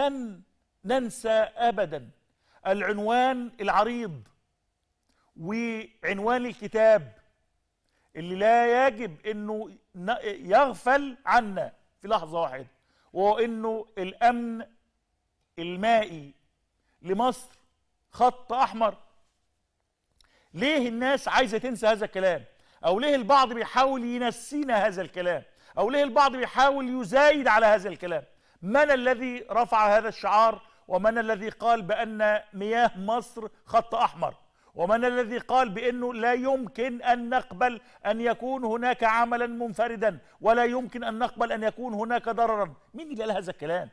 لن ننسى أبدا العنوان العريض وعنوان الكتاب اللي لا يجب أنه يغفل عنا في لحظة واحدة وهو أنه الأمن المائي لمصر خط أحمر ليه الناس عايزة تنسى هذا الكلام أو ليه البعض بيحاول ينسينا هذا الكلام أو ليه البعض بيحاول يزايد على هذا الكلام من الذي رفع هذا الشعار ومن الذي قال بأن مياه مصر خط أحمر ومن الذي قال بأنه لا يمكن أن نقبل أن يكون هناك عملا منفردا ولا يمكن أن نقبل أن يكون هناك ضررا مين اللي قال هذا الكلام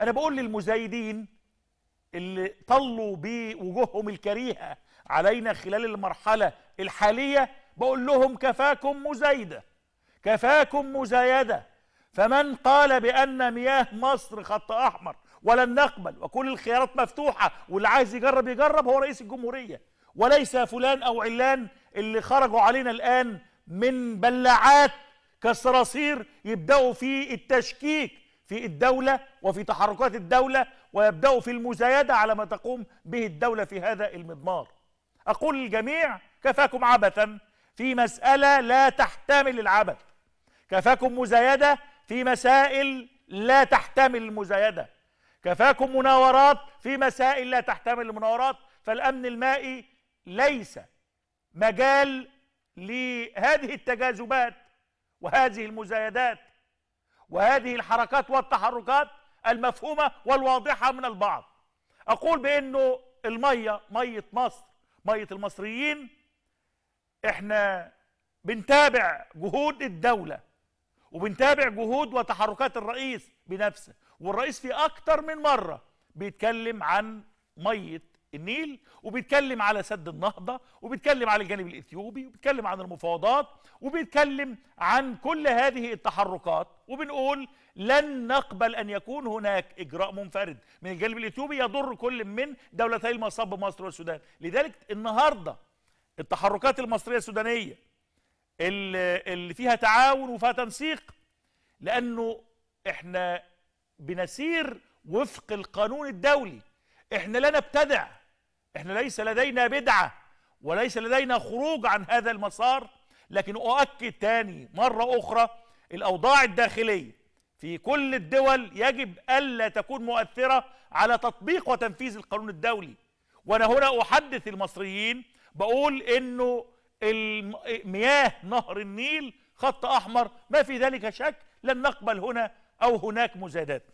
أنا بقول للمزايدين اللي طلوا بوجوههم الكريهة علينا خلال المرحلة الحالية بقول لهم كفاكم مزايدة كفاكم مزايدة فمن قال بأن مياه مصر خط أحمر ولن نقبل وكل الخيارات مفتوحة واللي عايز يجرب يجرب هو رئيس الجمهورية وليس فلان أو علان اللي خرجوا علينا الآن من بلاعات كالصراصير يبدأوا في التشكيك في الدولة وفي تحركات الدولة ويبدأوا في المزايدة على ما تقوم به الدولة في هذا المضمار أقول للجميع كفاكم عبثا في مسألة لا تحتمل العبث كفاكم مزايدة في مسائل لا تحتمل المزايده كفاكم مناورات في مسائل لا تحتمل المناورات فالامن المائي ليس مجال لهذه التجاذبات وهذه المزايدات وهذه الحركات والتحركات المفهومه والواضحه من البعض اقول بانه الميه ميه مصر ميه المصريين احنا بنتابع جهود الدوله وبنتابع جهود وتحركات الرئيس بنفسه والرئيس في أكتر من مرة بيتكلم عن مية النيل وبيتكلم على سد النهضة وبيتكلم على الجانب الإثيوبي وبيتكلم عن المفاوضات وبيتكلم عن كل هذه التحركات وبنقول لن نقبل أن يكون هناك إجراء منفرد من الجانب الإثيوبي يضر كل من دولتي المصاب مصر والسودان لذلك النهاردة التحركات المصرية السودانية اللي فيها تعاون وفيها تنسيق لانه احنا بنسير وفق القانون الدولي احنا لا نبتدع احنا ليس لدينا بدعه وليس لدينا خروج عن هذا المسار لكن اؤكد تاني مره اخرى الاوضاع الداخليه في كل الدول يجب الا تكون مؤثره على تطبيق وتنفيذ القانون الدولي وانا هنا احدث المصريين بقول انه مياه نهر النيل خط أحمر ما في ذلك شك لن نقبل هنا أو هناك مزادات